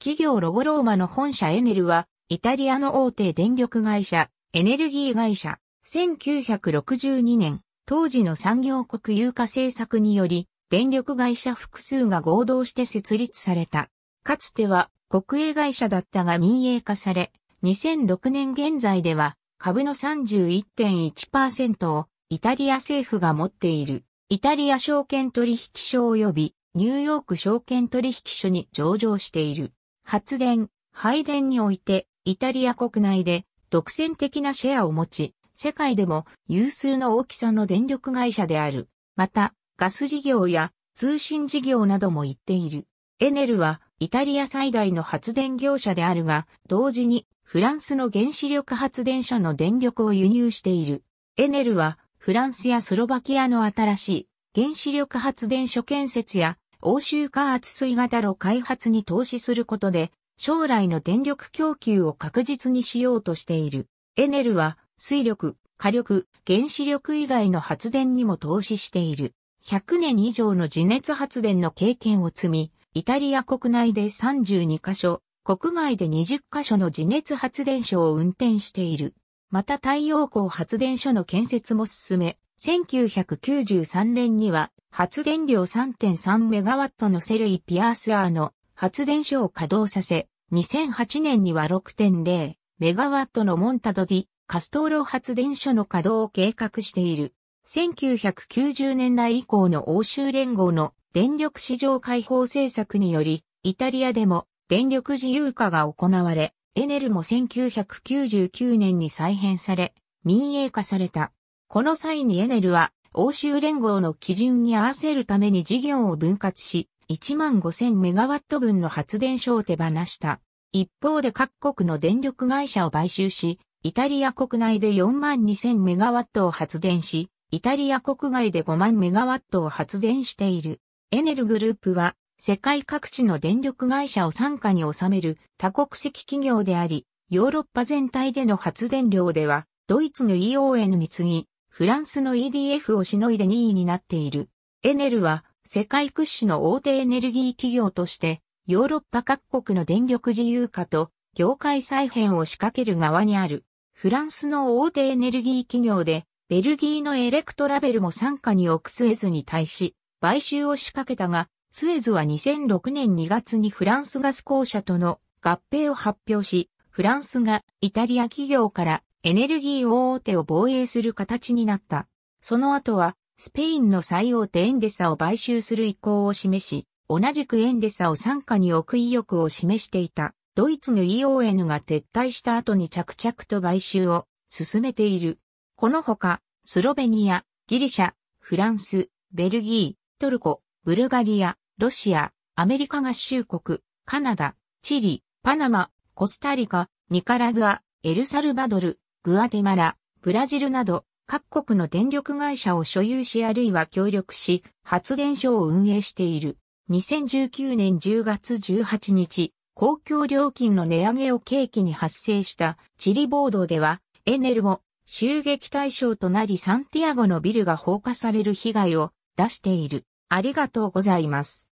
企業ロゴローマの本社エネルは、イタリアの大手電力会社、エネルギー会社、1962年、当時の産業国有化政策により、電力会社複数が合同して設立された。かつては国営会社だったが民営化され、2006年現在では株の31.1%をイタリア政府が持っている。イタリア証券取引所及びニューヨーク証券取引所に上場している。発電、配電において、イタリア国内で独占的なシェアを持ち、世界でも有数の大きさの電力会社である。また、ガス事業や通信事業なども行っている。エネルはイタリア最大の発電業者であるが、同時にフランスの原子力発電所の電力を輸入している。エネルはフランスやスロバキアの新しい原子力発電所建設や欧州加圧水型炉開発に投資することで、将来の電力供給を確実にしようとしている。エネルは、水力、火力、原子力以外の発電にも投資している。100年以上の自熱発電の経験を積み、イタリア国内で32カ所、国外で20カ所の自熱発電所を運転している。また太陽光発電所の建設も進め、1993年には発電量3 3ットのセルイ・ピアースアーの発電所を稼働させ、2008年には6 0ットのモンタドディ・カストーロ発電所の稼働を計画している。1990年代以降の欧州連合の電力市場開放政策により、イタリアでも電力自由化が行われ、エネルも1999年に再編され、民営化された。この際にエネルは、欧州連合の基準に合わせるために事業を分割し、1万5000メガワット分の発電所を手放した。一方で各国の電力会社を買収し、イタリア国内で4万2000メガワットを発電し、イタリア国外で5万メガワットを発電している。エネルグループは、世界各地の電力会社を傘下に収める多国籍企業であり、ヨーロッパ全体での発電量では、ドイツの EON に次ぎ、フランスの EDF をしのいで2位になっている。エネルは世界屈指の大手エネルギー企業としてヨーロッパ各国の電力自由化と業界再編を仕掛ける側にあるフランスの大手エネルギー企業でベルギーのエレクトラベルも参加に置くスエズに対し買収を仕掛けたがスエズは2006年2月にフランスガス公社との合併を発表しフランスがイタリア企業からエネルギー大手を防衛する形になった。その後は、スペインの最大手エンデサを買収する意向を示し、同じくエンデサを傘下に置く意欲を示していた、ドイツの EON が撤退した後に着々と買収を進めている。このほか、スロベニア、ギリシャ、フランス、ベルギー、トルコ、ブルガリア、ロシア、アメリカ合衆国、カナダ、チリ、パナマ、コスタリカ、ニカラグア、エルサルバドル、グアテマラ、ブラジルなど各国の電力会社を所有しあるいは協力し、発電所を運営している。2019年10月18日、公共料金の値上げを契機に発生したチリ暴動では、エネルも襲撃対象となりサンティアゴのビルが放火される被害を出している。ありがとうございます。